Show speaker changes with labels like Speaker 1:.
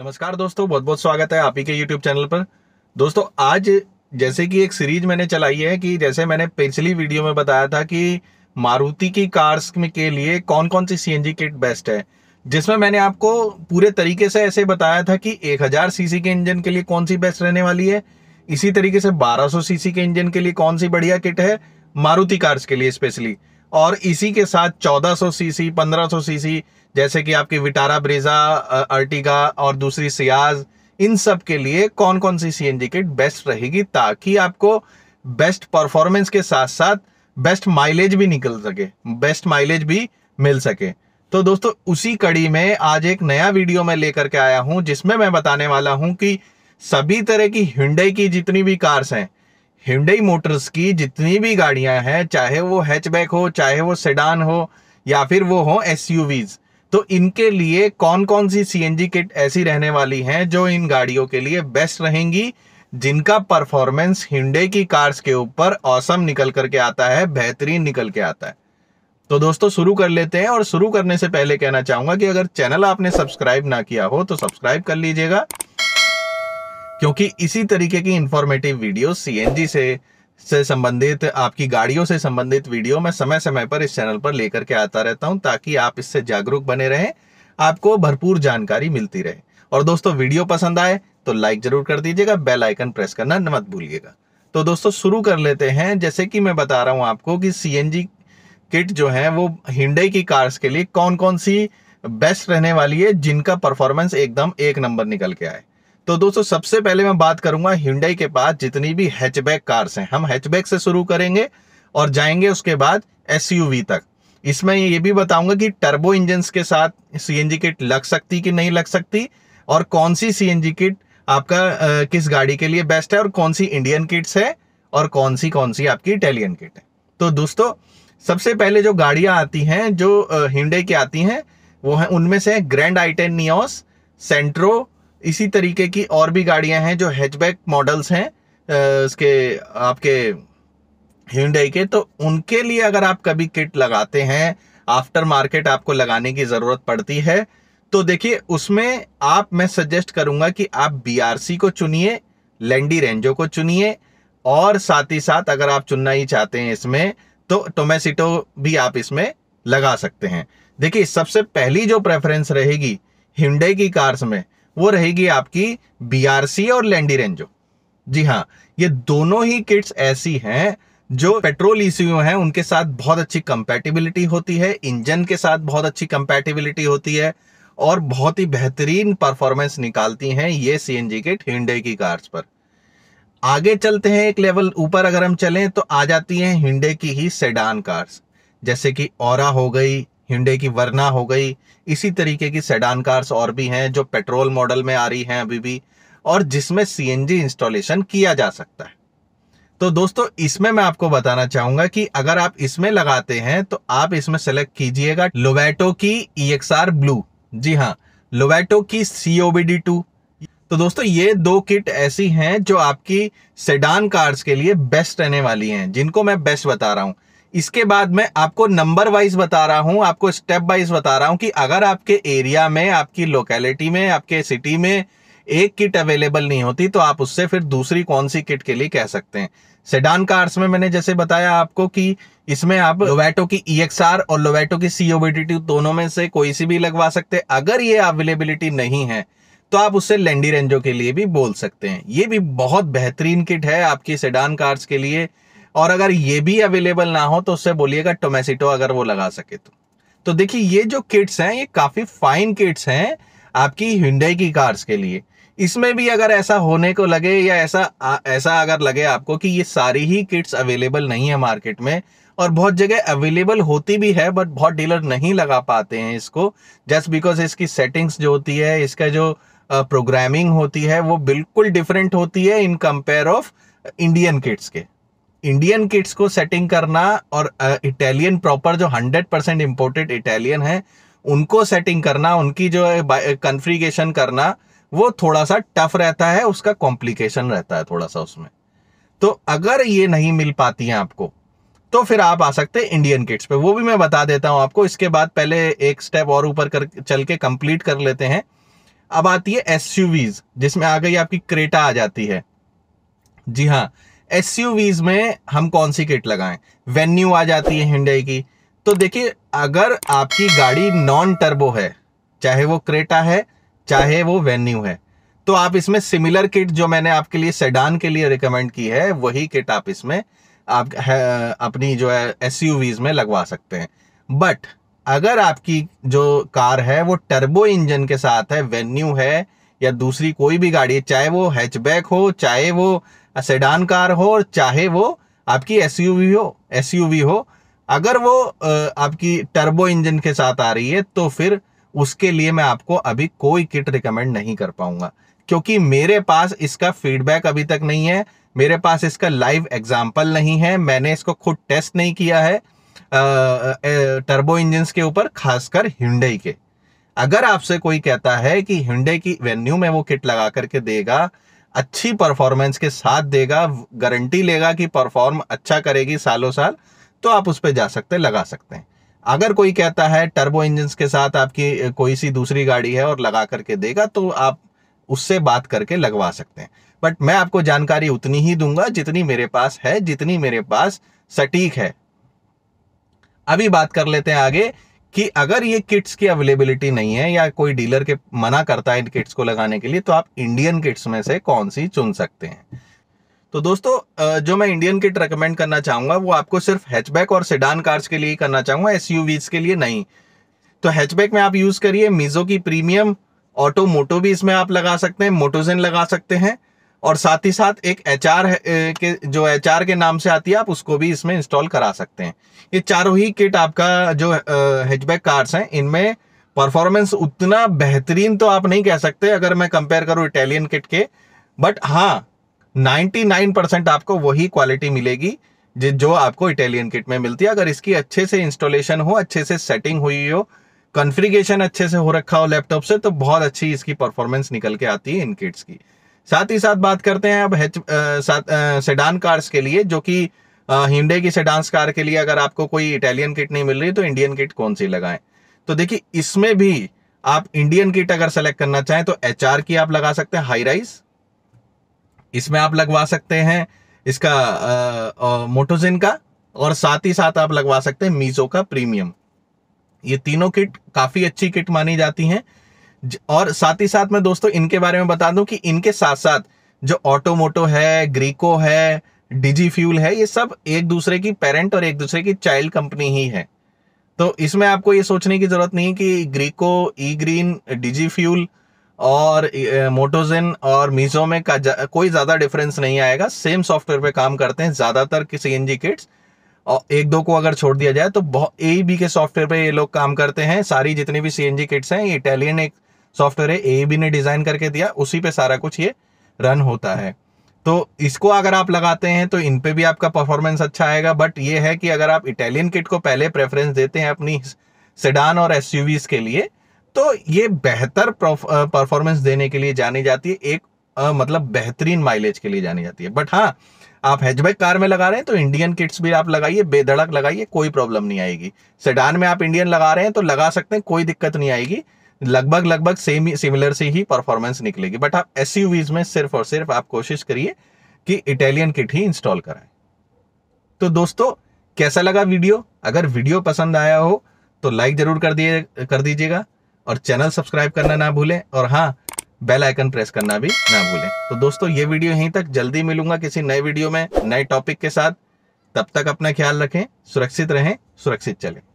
Speaker 1: नमस्कार दोस्तों बहुत बहुत स्वागत है आप ही के यूट्यूब चैनल पर दोस्तों आज जैसे कि एक सीरीज मैंने चलाई है कि जैसे मैंने पिछली वीडियो में बताया था कि मारुति की कार्स में के लिए कौन कौन सी सी किट बेस्ट है जिसमें मैंने आपको पूरे तरीके से ऐसे बताया था कि 1000 सीसी के इंजन के लिए कौन सी बेस्ट रहने वाली है इसी तरीके से 1200 सीसी के इंजन के लिए कौन सी बढ़िया किट है मारुति कार्स के लिए स्पेशली और इसी के साथ 1400 सीसी 1500 सीसी जैसे कि आपकी विटारा ब्रेजा अर्टिगा और दूसरी सियाज इन सब के लिए कौन कौन सी सी किट बेस्ट रहेगी ताकि आपको बेस्ट परफॉर्मेंस के साथ साथ बेस्ट माइलेज भी निकल सके बेस्ट माइलेज भी मिल सके तो दोस्तों उसी कड़ी में आज एक नया वीडियो मैं लेकर के आया हूं जिसमें मैं बताने वाला हूं कि सभी तरह की हिंडई की जितनी भी कार्स हैं हिंडई मोटर्स की जितनी भी गाड़ियां हैं चाहे वो हैचबैक हो चाहे वो सेडान हो या फिर वो हो एसयूवीज तो इनके लिए कौन कौन सी सीएनजी किट ऐसी रहने वाली हैं जो इन गाड़ियों के लिए बेस्ट रहेंगी जिनका परफॉर्मेंस हिंडे की कार्स के ऊपर औसम निकल करके आता है बेहतरीन निकल के आता है तो दोस्तों शुरू कर लेते हैं और शुरू करने से पहले कहना चाहूंगा कि अगर चैनल आपने सब्सक्राइब ना किया हो तो सब्सक्राइब कर लीजिएगा क्योंकि इसी तरीके की इंफॉर्मेटिव वीडियो सीएनजी से से संबंधित आपकी गाड़ियों से संबंधित वीडियो मैं समय समय पर इस चैनल पर लेकर के आता रहता हूं ताकि आप इससे जागरूक बने रहें आपको भरपूर जानकारी मिलती रहे और दोस्तों वीडियो पसंद आए तो लाइक जरूर कर दीजिएगा बेल आइकन प्रेस करना मत भूलिएगा तो दोस्तों शुरू कर लेते हैं जैसे कि मैं बता रहा हूं आपको कि सी किट जो है वो हिंडे की कार्स के लिए कौन कौन सी बेस्ट रहने वाली है जिनका परफॉर्मेंस एकदम एक नंबर निकल के आए तो दोस्तों सबसे पहले मैं बात करूंगा हिंडई के पास जितनी भी हैचबैक कार्स हैं हम हैचबैक से शुरू करेंगे और जाएंगे उसके बाद एस तक इसमें ये भी बताऊंगा कि टर्बो इंजन के साथ सी किट लग सकती कि नहीं लग सकती और कौन सी सी किट आपका आ, किस गाड़ी के लिए बेस्ट है और कौन सी इंडियन किट्स है और कौन सी कौन सी आपकी इटालियन किट है तो दोस्तों सबसे पहले जो गाड़ियां आती हैं जो हिंडे की आती हैं वो है उनमें से Grand i ten Nios Santro इसी तरीके की और भी गाड़ियां हैं जो हैचबैक मॉडल्स हैं उसके आपके हिंडई के तो उनके लिए अगर आप कभी किट लगाते हैं आफ्टर मार्केट आपको लगाने की ज़रूरत पड़ती है तो देखिए उसमें आप मैं सजेस्ट करूंगा कि आप बीआरसी को चुनिए लैंडी रेंजो को चुनिए और साथ ही साथ अगर आप चुनना ही चाहते हैं इसमें तो टोमेसिटो भी आप इसमें लगा सकते हैं देखिए सबसे पहली जो प्रेफरेंस रहेगी हिंडे की कार्स में वो रहेगी आपकी बीआरसी और लैंडी रेंजो जी हाँ ये दोनों ही किट्स ऐसी हैं जो पेट्रोल ईसीयू e हैं उनके साथ बहुत अच्छी कंपैटिबिलिटी होती है इंजन के साथ बहुत अच्छी कंपैटिबिलिटी होती है और बहुत ही बेहतरीन परफॉर्मेंस निकालती हैं ये सीएनजी किट हिंडे की कार्स पर आगे चलते हैं एक लेवल ऊपर अगर हम चलें तो आ जाती हैं हिंडे की ही सेडान कार्स जैसे कि ओरा हो गई हिंडे की वरना हो गई इसी तरीके की सेडान कार्स और भी हैं जो पेट्रोल मॉडल में आ रही हैं अभी भी और जिसमें सीएनजी इंस्टॉलेशन किया जा सकता है तो दोस्तों इसमें मैं आपको बताना चाहूंगा कि अगर आप इसमें लगाते हैं तो आप इसमें सेलेक्ट कीजिएगा लोवेटो की ई e ब्लू जी हाँ लोवेटो की सीओबीडी टू तो दोस्तों ये दो किट ऐसी हैं जो आपकी सेडान कार्स के लिए बेस्ट रहने वाली हैं जिनको मैं बेस्ट बता रहा हूँ इसके बाद मैं आपको नंबर वाइज बता रहा हूँ आपको स्टेप वाइज बता रहा हूँ कि अगर आपके एरिया में आपकी लोकेलिटी में आपके सिटी में एक किट अवेलेबल नहीं होती तो आप उससे फिर दूसरी कौन सी किट के लिए कह सकते हैं सेडान कार्स में मैंने जैसे बताया आपको कि इसमें आप लोवेटो की ई e और लोवेटो की सीओबीटी दोनों में से कोई सी भी लगवा सकते अगर ये अवेलेबिलिटी नहीं है तो आप उससे लैंडी रेंजो के लिए भी बोल सकते हैं ये भी बहुत बेहतरीन किट है आपकी सेडान कार्स के लिए और अगर ये भी अवेलेबल ना हो तो उससे बोलिएगा टोमेसिटो अगर वो लगा सके तो तो देखिए ये जो किट्स हैं ये काफ़ी फाइन किट्स हैं आपकी हिंडई की कार्स के लिए इसमें भी अगर ऐसा होने को लगे या ऐसा आ, ऐसा अगर लगे आपको कि ये सारी ही किट्स अवेलेबल नहीं है मार्केट में और बहुत जगह अवेलेबल होती भी है बट बहुत डीलर नहीं लगा पाते हैं इसको जस्ट बिकॉज इसकी सेटिंग्स जो होती है इसका जो प्रोग्रामिंग होती है वो बिल्कुल डिफरेंट होती है in compare of Indian kits के इंडियन किट्स को सेटिंग करना और इटालियन प्रॉपर जो 100 परसेंट इम्पोर्टेड इटालियन है उनको सेटिंग करना उनकी जो है कन्फ्रीगेशन करना वो थोड़ा सा टफ रहता है उसका कॉम्प्लिकेशन रहता है थोड़ा सा उसमें तो अगर ये नहीं मिल पाती हैं आपको तो फिर आप आ सकते हैं इंडियन किट्स पे वो भी मैं बता देता हूं आपको इसके बाद पहले एक स्टेप और ऊपर कर चल के कंप्लीट कर लेते हैं अब आती है एस जिसमें आ गई आपकी क्रेटा आ जाती है जी हाँ एस में हम कौन सी किट लगाएं वेन्यू आ जाती है हिंडई की तो देखिए अगर आपकी गाड़ी नॉन टर्बो है चाहे वो क्रेटा है चाहे वो वेन्यू है तो आप इसमें सिमिलर किट जो मैंने आपके लिए सेडान के लिए रिकमेंड की है वही किट आप इसमें आप है, अपनी जो है एस में लगवा सकते हैं बट अगर आपकी जो कार है वो टर्बो इंजन के साथ है वेन्यू है या दूसरी कोई भी गाड़ी है चाहे वो हैचबैक हो चाहे वो सेडान कार हो और चाहे वो आपकी एस हो एस हो अगर वो आपकी टर्बो इंजन के साथ आ रही है तो फिर उसके लिए मैं आपको अभी कोई किट रिकमेंड नहीं कर पाऊंगा क्योंकि मेरे पास इसका फीडबैक अभी तक नहीं है मेरे पास इसका लाइव एग्जाम्पल नहीं है मैंने इसको खुद टेस्ट नहीं किया है टर्बो इंजन के ऊपर खासकर हिंडई के अगर आपसे कोई कहता है कि हिंडे की वेन्यू में वो किट लगा करके देगा अच्छी परफॉर्मेंस के साथ देगा गारंटी लेगा कि परफॉर्म अच्छा करेगी सालों साल तो आप उस पर जा सकते लगा सकते हैं अगर कोई कहता है टर्बो इंजन के साथ आपकी कोई सी दूसरी गाड़ी है और लगा करके देगा तो आप उससे बात करके लगवा सकते हैं बट मैं आपको जानकारी उतनी ही दूंगा जितनी मेरे पास है जितनी मेरे पास सटीक है अभी बात कर लेते हैं आगे कि अगर ये किट्स की अवेलेबिलिटी नहीं है या कोई डीलर के मना करता है इन किट्स को लगाने के लिए तो आप इंडियन किट्स में से कौन सी चुन सकते हैं तो दोस्तों जो मैं इंडियन किट रेकमेंड करना चाहूंगा वो आपको सिर्फ हैचबैक और सिडान कार्स के लिए ही करना चाहूंगा एसयूवीज के लिए नहीं तो हैचबैक में आप यूज करिए मीजो की प्रीमियम ऑटो मोटो भी इसमें आप लगा सकते हैं मोटोजेन लगा सकते हैं और साथ ही साथ एक एच आर के जो एच आर के नाम से आती है आप उसको भी इसमें इंस्टॉल करा सकते हैं ये चारों ही किट आपका जो हैचबैक कार्स हैं इनमें परफॉर्मेंस उतना बेहतरीन तो आप नहीं कह सकते अगर मैं कंपेयर करूं इटालियन किट के बट हाँ 99 परसेंट आपको वही क्वालिटी मिलेगी जो आपको इटालियन किट में मिलती है अगर इसकी अच्छे से इंस्टॉलेशन हो अच्छे से सेटिंग हुई हो कन्फ्रिगेशन अच्छे से हो रखा हो लैपटॉप से तो बहुत अच्छी इसकी परफॉर्मेंस निकल के आती है इन किट्स की साथ ही साथ बात करते हैं अब हेच सेडान कार्स के लिए जो कि हिंडे की सेडान कार के लिए अगर आपको कोई इटालियन किट नहीं मिल रही तो इंडियन किट कौन सी लगाएं तो देखिए इसमें भी आप इंडियन किट अगर सेलेक्ट करना चाहें तो एच की आप लगा सकते हैं हाई राइस इसमें आप लगवा सकते हैं इसका मोटोजिन का और साथ ही साथ आप लगवा सकते हैं मीजो का प्रीमियम ये तीनों किट काफी अच्छी किट मानी जाती हैं और साथ ही साथ मैं दोस्तों इनके बारे में बता दूं कि इनके साथ साथ जो ऑटोमोटो है ग्रीको है डिजी फ्यूल है ये सब एक दूसरे की पेरेंट और एक दूसरे की चाइल्ड कंपनी ही है तो इसमें आपको ये सोचने की जरूरत नहीं कि Greco E green digi fuel और मोटोजिन और मीजो में का जा, कोई ज़्यादा डिफरेंस नहीं आएगा सेम सॉफ्टवेयर पे काम करते हैं ज़्यादातर सी एन जी किट्स और एक दो को अगर छोड़ दिया जाए तो ए बी के सॉफ्टवेयर पे ये लोग काम करते हैं सारी जितनी भी सी एन जी किट्स हैं ये इटालियन एक सॉफ्टवेयर है ए ने डिजाइन करके दिया उसी पे सारा कुछ ये रन होता है तो इसको अगर आप लगाते हैं तो इन पे भी आपका परफॉर्मेंस अच्छा आएगा बट ये है कि अगर आप इटालियन किट को पहले प्रेफरेंस देते हैं अपनी सेडान और एस के लिए तो ये बेहतर परफॉर्मेंस देने के लिए जानी जाती है एक आ, मतलब बेहतरीन माइलेज के लिए जानी जाती है बट हाँ आप हैचबैक कार में लगा रहे हैं तो इंडियन किट्स भी आप लगाइए बेधड़क लगाइए कोई प्रॉब्लम नहीं आएगी सेडान में आप इंडियन लगा रहे हैं तो लगा सकते हैं कोई दिक्कत नहीं आएगी लगभग लगभग सेम ही सिमिलर से ही परफॉर्मेंस निकलेगी बट आप एस में सिर्फ और सिर्फ आप कोशिश करिए कि इटालियन किट ही इंस्टॉल कराएं तो दोस्तों कैसा लगा वीडियो अगर वीडियो पसंद आया हो तो लाइक जरूर कर दिए कर दीजिएगा और चैनल सब्सक्राइब करना ना भूलें और हाँ बेल आइकन प्रेस करना भी ना भूलें तो दोस्तों ये वीडियो यहीं तक जल्दी मिलूंगा किसी नए वीडियो में नए टॉपिक के साथ तब तक अपना ख्याल रखें सुरक्षित रहें सुरक्षित चलें